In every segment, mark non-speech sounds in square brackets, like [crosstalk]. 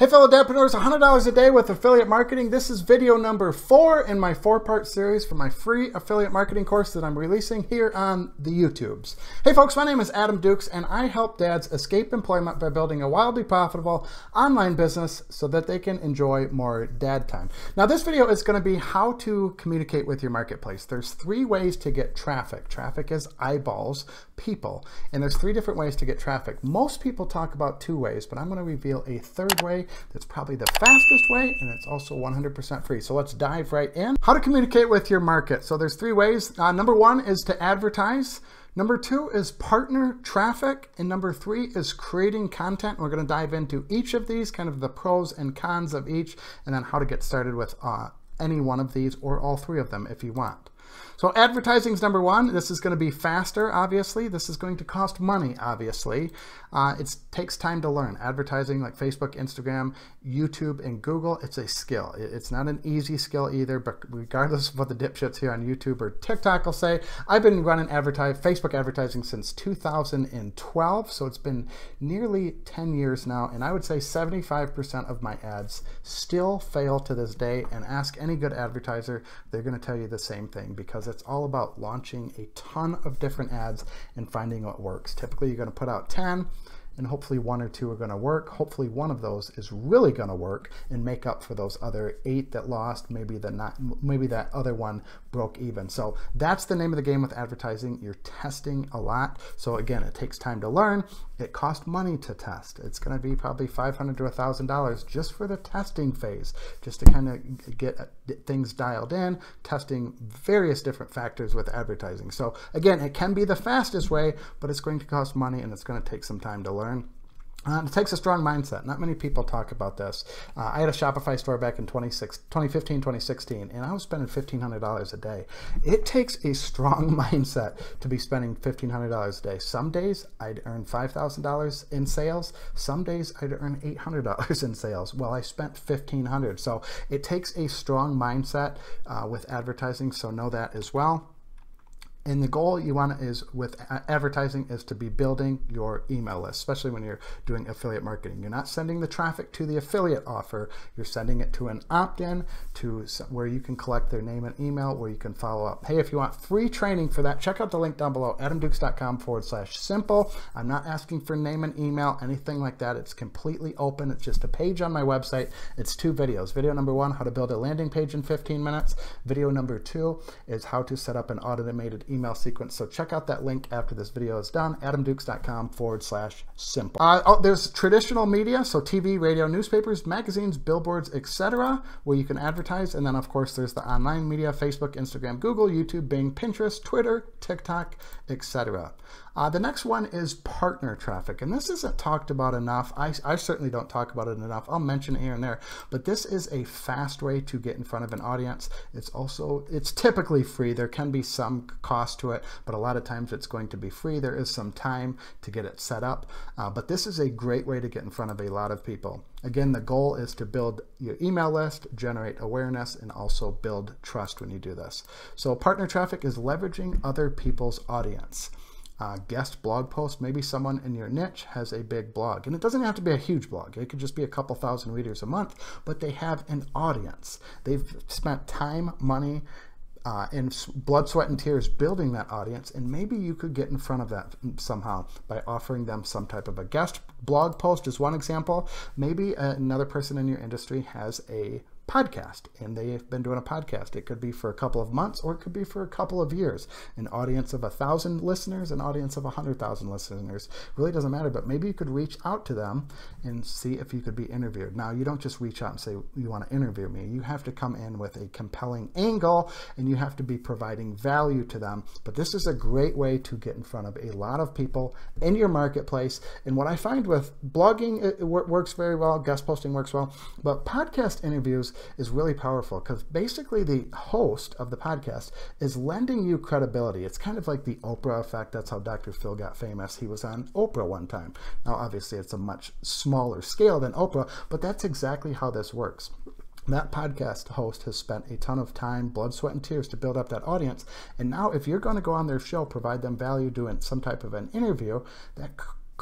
Hey fellow dapreneurs, $100 a day with affiliate marketing. This is video number four in my four-part series for my free affiliate marketing course that I'm releasing here on the YouTubes. Hey folks, my name is Adam Dukes and I help dads escape employment by building a wildly profitable online business so that they can enjoy more dad time. Now this video is gonna be how to communicate with your marketplace. There's three ways to get traffic. Traffic is eyeballs, people, and there's three different ways to get traffic. Most people talk about two ways, but I'm gonna reveal a third way that's probably the fastest way, and it's also 100% free. So let's dive right in. How to communicate with your market. So there's three ways. Uh, number one is to advertise. Number two is partner traffic. And number three is creating content. We're going to dive into each of these, kind of the pros and cons of each, and then how to get started with uh, any one of these or all three of them if you want. So advertising is number one. This is going to be faster, obviously. This is going to cost money, obviously. Uh, it takes time to learn. Advertising like Facebook, Instagram, YouTube, and Google, it's a skill. It's not an easy skill either, but regardless of what the dipshits here on YouTube or TikTok will say, I've been running Facebook advertising since 2012, so it's been nearly 10 years now, and I would say 75% of my ads still fail to this day, and ask any good advertiser, they're going to tell you the same thing because it's all about launching a ton of different ads and finding what works. Typically, you're going to put out 10 and hopefully one or two are going to work. Hopefully one of those is really going to work and make up for those other eight that lost. Maybe the not, maybe that other one broke even. So that's the name of the game with advertising. You're testing a lot. So again, it takes time to learn. It costs money to test. It's going to be probably 500 to $1,000 just for the testing phase, just to kind of get things dialed in, testing various different factors with advertising. So again, it can be the fastest way, but it's going to cost money and it's going to take some time to learn. Uh, it takes a strong mindset. Not many people talk about this. Uh, I had a Shopify store back in 2015, 2016, and I was spending $1,500 a day. It takes a strong [laughs] mindset to be spending $1,500 a day. Some days I'd earn $5,000 in sales. Some days I'd earn $800 [laughs] in sales. Well, I spent $1,500. So it takes a strong mindset uh, with advertising, so know that as well and the goal you want is with advertising is to be building your email list especially when you're doing affiliate marketing you're not sending the traffic to the affiliate offer you're sending it to an opt-in to where you can collect their name and email where you can follow up hey if you want free training for that check out the link down below adamdukes.com forward slash simple i'm not asking for name and email anything like that it's completely open it's just a page on my website it's two videos video number one how to build a landing page in 15 minutes video number two is how to set up an automated email sequence. So check out that link after this video is done, adamdukes.com forward slash simple. Uh, oh, there's traditional media, so TV, radio, newspapers, magazines, billboards, etc., where you can advertise. And then, of course, there's the online media, Facebook, Instagram, Google, YouTube, Bing, Pinterest, Twitter, TikTok, etc. Uh, the next one is partner traffic, and this isn't talked about enough. I, I, certainly don't talk about it enough. I'll mention it here and there, but this is a fast way to get in front of an audience. It's also, it's typically free. There can be some cost to it, but a lot of times it's going to be free. There is some time to get it set up, uh, but this is a great way to get in front of a lot of people. Again, the goal is to build your email list, generate awareness, and also build trust when you do this. So partner traffic is leveraging other people's audience uh, guest blog post. Maybe someone in your niche has a big blog. And it doesn't have to be a huge blog, it could just be a couple thousand readers a month, but they have an audience. They've spent time, money, uh, blood, sweat, and tears building that audience, and maybe you could get in front of that somehow by offering them some type of a guest blog post, is one example. Maybe uh, another person in your industry has a podcast. And they've been doing a podcast. It could be for a couple of months or it could be for a couple of years. An audience of a thousand listeners, an audience of a hundred thousand listeners. Really doesn't matter, but maybe you could reach out to them and see if you could be interviewed. Now, you don't just reach out and say, you want to interview me. You have to come in with a compelling angle and you have to be providing value to them. But this is a great way to get in front of a lot of people in your marketplace. And what I find with blogging, it works very well, guest posting works well, but podcast interviews is really powerful because basically the host of the podcast is lending you credibility. It's kind of like the Oprah effect. That's how Dr. Phil got famous. He was on Oprah one time. Now, obviously, it's a much smaller scale than Oprah, but that's exactly how this works. That podcast host has spent a ton of time, blood, sweat, and tears to build up that audience. And now, if you're going to go on their show, provide them value, doing some type of an interview, that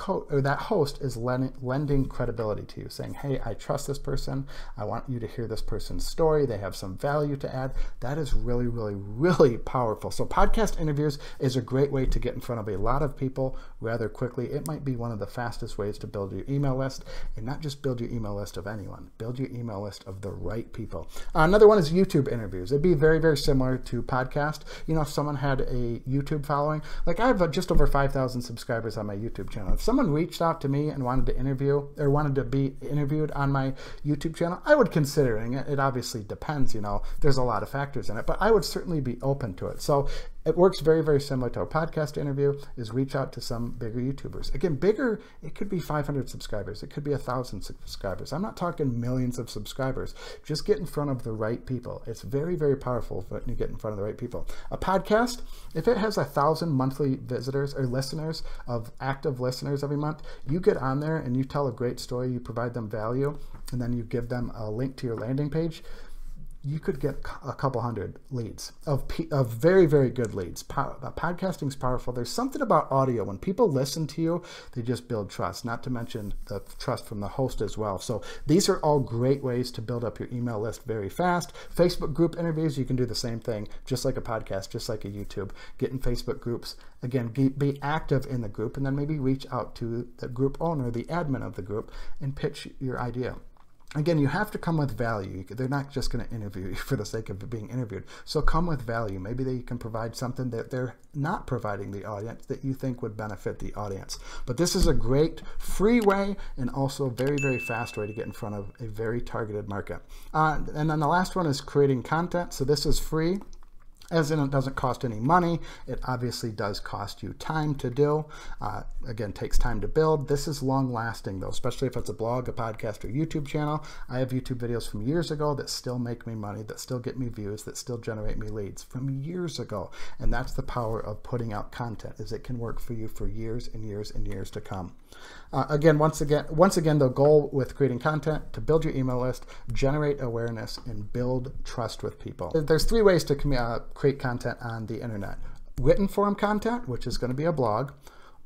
or that host is lending credibility to you, saying, "Hey, I trust this person. I want you to hear this person's story. They have some value to add." That is really, really, really powerful. So, podcast interviews is a great way to get in front of a lot of people rather quickly. It might be one of the fastest ways to build your email list, and not just build your email list of anyone. Build your email list of the right people. Uh, another one is YouTube interviews. It'd be very, very similar to podcast. You know, if someone had a YouTube following, like I have just over 5,000 subscribers on my YouTube channel. If someone reached out to me and wanted to interview or wanted to be interviewed on my YouTube channel, I would considering it. It obviously depends, you know, there's a lot of factors in it, but I would certainly be open to it. So it works very, very similar to a podcast interview, is reach out to some bigger YouTubers. Again, bigger, it could be 500 subscribers. It could be 1,000 subscribers. I'm not talking millions of subscribers. Just get in front of the right people. It's very, very powerful when you get in front of the right people. A podcast, if it has a 1,000 monthly visitors or listeners of active listeners every month, you get on there and you tell a great story, you provide them value, and then you give them a link to your landing page you could get a couple hundred leads of, of very, very good leads. Podcasting is powerful. There's something about audio. When people listen to you, they just build trust, not to mention the trust from the host as well. So these are all great ways to build up your email list very fast. Facebook group interviews, you can do the same thing, just like a podcast, just like a YouTube. Get in Facebook groups. Again, be active in the group and then maybe reach out to the group owner, the admin of the group, and pitch your idea again, you have to come with value. They're not just going to interview you [laughs] for the sake of being interviewed. So come with value. Maybe they can provide something that they're not providing the audience that you think would benefit the audience. But this is a great free way and also very, very fast way to get in front of a very targeted market. Uh, and then the last one is creating content. So this is free. As in, it doesn't cost any money. It obviously does cost you time to do. Uh, again, takes time to build. This is long lasting though, especially if it's a blog, a podcast, or YouTube channel. I have YouTube videos from years ago that still make me money, that still get me views, that still generate me leads from years ago. And that's the power of putting out content is it can work for you for years and years and years to come. Uh, again, once again, once again, the goal with creating content to build your email list, generate awareness, and build trust with people. There's three ways to uh, create content on the internet: written form content, which is going to be a blog,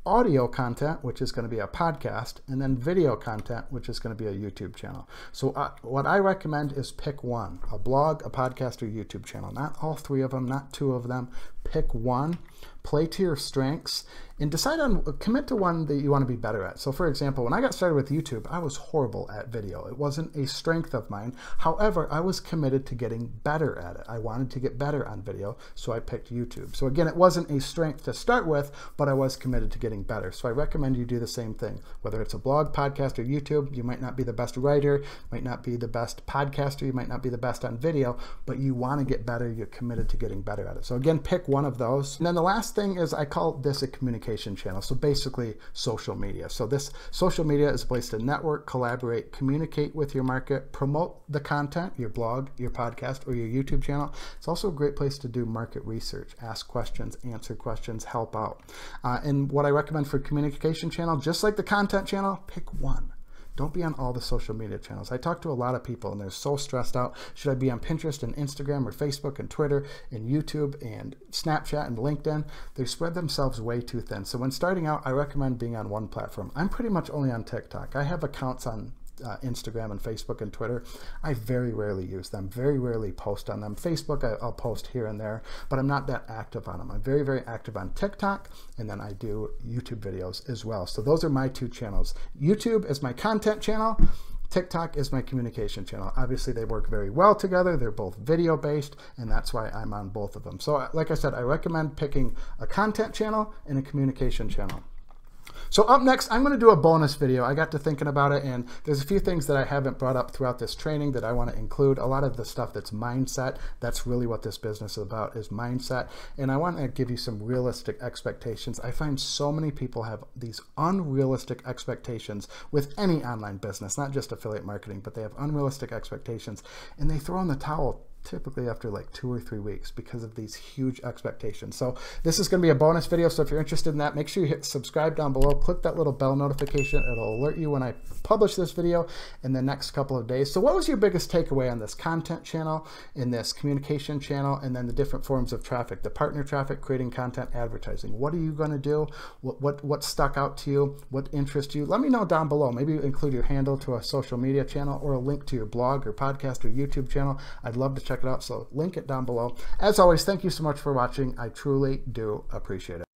audio content, which is going to be a podcast, and then video content, which is going to be a YouTube channel. So uh, what I recommend is pick one: a blog, a podcast, or YouTube channel. Not all three of them, not two of them. Pick one play to your strengths, and decide on, commit to one that you want to be better at. So for example, when I got started with YouTube, I was horrible at video. It wasn't a strength of mine. However, I was committed to getting better at it. I wanted to get better on video, so I picked YouTube. So again, it wasn't a strength to start with, but I was committed to getting better. So I recommend you do the same thing. Whether it's a blog, podcast, or YouTube, you might not be the best writer, might not be the best podcaster, you might not be the best on video, but you want to get better, you're committed to getting better at it. So again, pick one of those. And then the last last thing is I call this a communication channel. So basically social media. So this social media is a place to network, collaborate, communicate with your market, promote the content, your blog, your podcast, or your YouTube channel. It's also a great place to do market research, ask questions, answer questions, help out. Uh, and what I recommend for communication channel, just like the content channel, pick one don't be on all the social media channels. I talk to a lot of people and they're so stressed out. Should I be on Pinterest and Instagram or Facebook and Twitter and YouTube and Snapchat and LinkedIn? They spread themselves way too thin. So when starting out, I recommend being on one platform. I'm pretty much only on TikTok. I have accounts on uh, Instagram and Facebook and Twitter. I very rarely use them, very rarely post on them. Facebook, I, will post here and there, but I'm not that active on them. I'm very, very active on TikTok, and then I do YouTube videos as well. So those are my two channels. YouTube is my content channel. TikTok is my communication channel. Obviously, they work very well together. They're both video based, and that's why I'm on both of them. So, like I said, I recommend picking a content channel and a communication channel. So up next, I'm going to do a bonus video. I got to thinking about it, and there's a few things that I haven't brought up throughout this training that I want to include. A lot of the stuff that's mindset, that's really what this business is about, is mindset. And I want to give you some realistic expectations. I find so many people have these unrealistic expectations with any online business, not just affiliate marketing, but they have unrealistic expectations, and they throw in the towel typically after like two or three weeks because of these huge expectations. So this is going to be a bonus video. So if you're interested in that, make sure you hit subscribe down below. Click that little bell notification. It'll alert you when I publish this video in the next couple of days. So what was your biggest takeaway on this content channel, in this communication channel, and then the different forms of traffic, the partner traffic, creating content, advertising. What are you going to do? What, what, what stuck out to you? What interests you? Let me know down below. Maybe include your handle to a social media channel or a link to your blog or podcast or YouTube channel. I'd love to check it out. So link it down below. As always, thank you so much for watching. I truly do appreciate it.